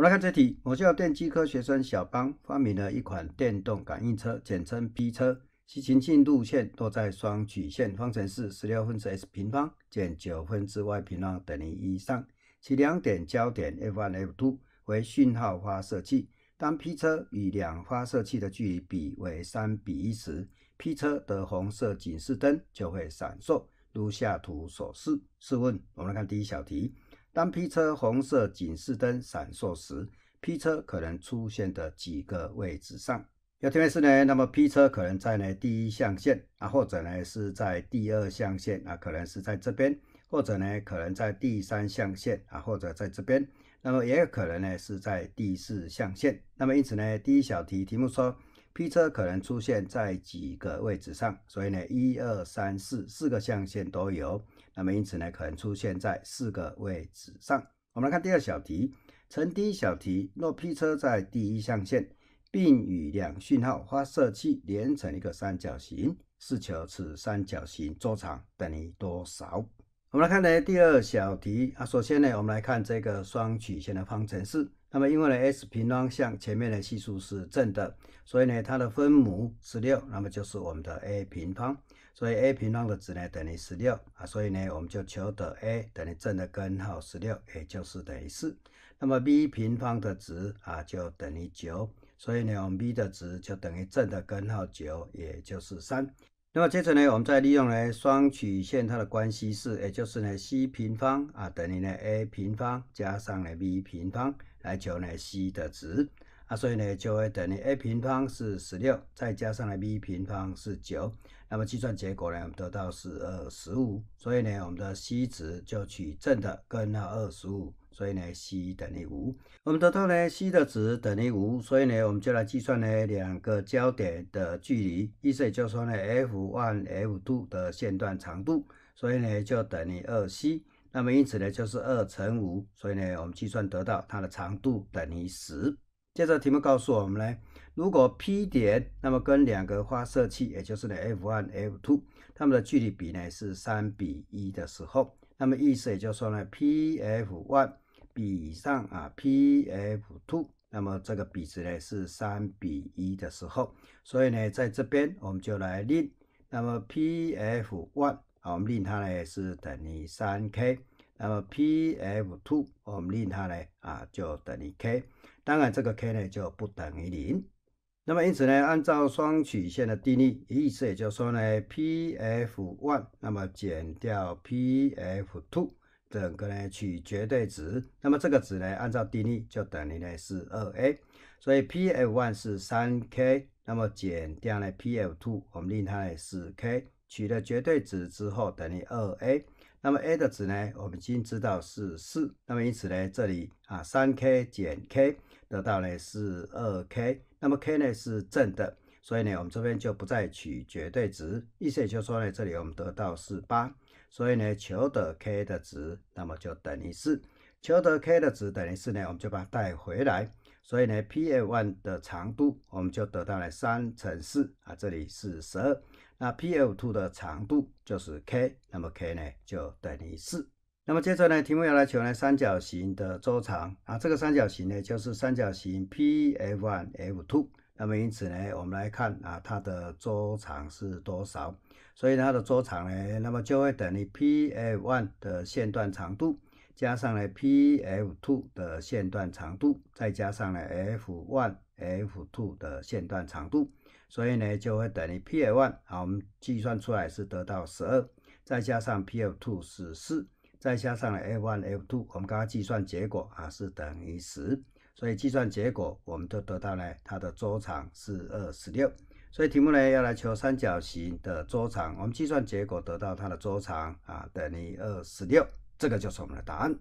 我们来看这题。某校电机科学生小邦发明了一款电动感应车，简称 P 车。其行进路线落在双曲线方程式十六分之 x 平方减九分之 y 平方等于一上，其两点焦点 F1、F2 为讯号发射器。当 P 车与两发射器的距离比为三比一时，P 车的红色警示灯就会闪烁，如下图所示。试问，我们来看第一小题。当 P 车红色警示灯闪烁时，P 车可能出现的几个位置上，要的是呢，那么 P 车可能在呢第一象限啊，或者呢是在第二象限啊，可能是在这边，或者呢可能在第三象限啊，或者在这边，那么也有可能呢是在第四象限。那么因此呢，第一小题题目说。P 车可能出现在几个位置上，所以呢，一二三四四个象限都有。那么因此呢，可能出现在四个位置上。我们来看第二小题，从第一小题，若 P 车在第一象限，并与两讯号发射器连成一个三角形，试求此三角形周长等于多少？我们来看呢第二小题啊，首先呢，我们来看这个双曲线的方程式。那么因为呢，s 平方向前面的系数是正的，所以呢，它的分母十六，那么就是我们的 a 平方，所以 a 平方的值呢等于十六啊，所以呢，我们就求得 a 等于正的根号十六，也就是等于四。那么 b 平方的值啊就等于九，所以呢，我们 b 的值就等于正的根号九，也就是三。那么接着呢，我们再利用呢双曲线它的关系式，也就是呢 c 平方啊等于呢 a 平方加上呢 b 平方。来求呢 c 的值啊，所以呢就会等于 a 平方是十六，再加上呢 b 平方是九，那么计算结果呢我们得到是二十五，所以呢我们的 c 值就取正的根号二十五，所以呢 c 等于五。我们得到呢 c 的值等于五，所以呢我们就来计算呢两个焦点的距离，意思就是说呢 f 1 f 度的线段长度，所以呢就等于二 c。那么因此呢，就是二乘五，所以呢，我们计算得到它的长度等于十。接着题目告诉我们呢，如果 P 点那么跟两个发射器，也就是呢 F1、F2，它们的距离比呢是三比一的时候，那么意思也就是说呢，PF1 比上啊 PF2，那么这个比值呢是三比一的时候，所以呢在这边我们就来令，那么 PF1。好，我们令它呢是等于三 k，那么 PF two 我们令它呢啊就等于 k，当然这个 k 呢就不等于零。那么因此呢，按照双曲线的定义，意思也就是说呢，PF one 那么减掉 PF two 整个呢取绝对值，那么这个值呢按照定义就等于呢是二 a，所以 PF one 是三 k，那么减掉呢 PF two 我们令它呢是 k。取了绝对值之后等于二 a，那么 a 的值呢，我们已经知道是四，那么因此呢，这里啊三 k 减 k 得到呢是二 k，那么 k 呢是正的，所以呢，我们这边就不再取绝对值，意思也就是说呢，这里我们得到是八，所以呢，求得 k 的值，那么就等于四，求得 k 的值等于四呢，我们就把它带回来，所以呢，P A one 的长度我们就得到了三乘四啊，这里是十二。那 P F two 的长度就是 k，那么 k 呢就等于四。那么接着呢，题目要来求呢三角形的周长啊，这个三角形呢就是三角形 P F one F two。那么因此呢，我们来看啊，它的周长是多少？所以它的周长呢，那么就会等于 P F one 的线段长度加上呢 P F two 的线段长度，再加上呢 F one F two 的线段长度。所以呢，就会等于 P F one 啊，我们计算出来是得到十二，再加上 P F two 是四，再加上 F one F two，我们刚刚计算结果啊是等于十，所以计算结果我们就得到了它的周长是二十六。所以题目呢要来求三角形的周长，我们计算结果得到它的周长啊等于二十六，这个就是我们的答案。